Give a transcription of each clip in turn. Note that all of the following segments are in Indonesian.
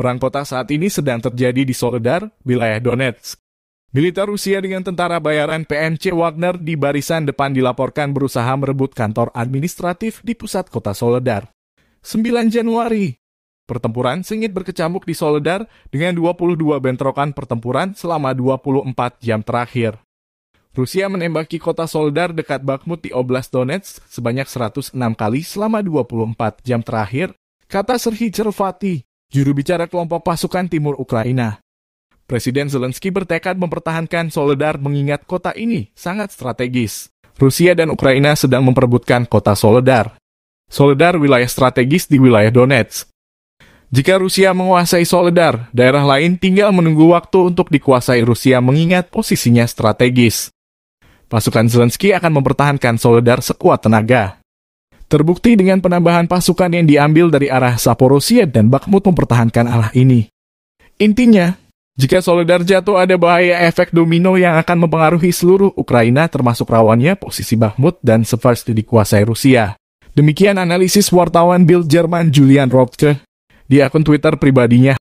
Perang kota saat ini sedang terjadi di Soledar, wilayah Donetsk. Militer Rusia dengan tentara bayaran PNC Wagner di barisan depan dilaporkan berusaha merebut kantor administratif di pusat kota Soledar. 9 Januari, pertempuran sengit berkecamuk di Soledar dengan 22 bentrokan pertempuran selama 24 jam terakhir. Rusia menembaki kota Soledar dekat Bakhmut di Oblast Donetsk sebanyak 106 kali selama 24 jam terakhir, kata Serhii Cervati, juru bicara kelompok pasukan timur Ukraina. Presiden Zelensky bertekad mempertahankan Soledar mengingat kota ini sangat strategis. Rusia dan Ukraina sedang memperebutkan kota Soledar. Soledar wilayah strategis di wilayah Donetsk. Jika Rusia menguasai Soledar, daerah lain tinggal menunggu waktu untuk dikuasai Rusia mengingat posisinya strategis. Pasukan Zelensky akan mempertahankan Soledar sekuat tenaga. Terbukti dengan penambahan pasukan yang diambil dari arah Saporosia dan Bakhmut mempertahankan arah ini. Intinya, jika Soledar jatuh ada bahaya efek domino yang akan mempengaruhi seluruh Ukraina termasuk rawannya posisi Bakhmut dan Seversk dikuasai Rusia. Demikian analisis wartawan Bill Jerman Julian Robke di akun Twitter pribadinya.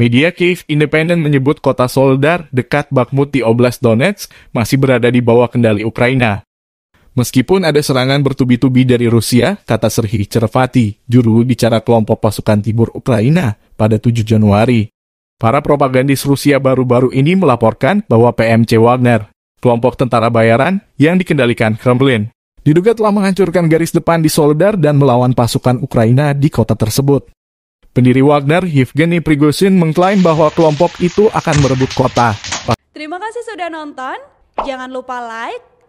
Media Kiev Independent menyebut kota Soledar dekat Bakhmut di Oblast Donetsk masih berada di bawah kendali Ukraina. Meskipun ada serangan bertubi-tubi dari Rusia, kata Serhii Cervati, juru bicara kelompok pasukan Timur Ukraina, pada 7 Januari. Para propagandis Rusia baru-baru ini melaporkan bahwa PMC Wagner, kelompok tentara bayaran yang dikendalikan Kremlin, diduga telah menghancurkan garis depan di Soledar dan melawan pasukan Ukraina di kota tersebut. Pendiri Wagner, Yevgeny Prigozhin, mengklaim bahwa kelompok itu akan merebut kota. Terima kasih sudah nonton. Jangan lupa like,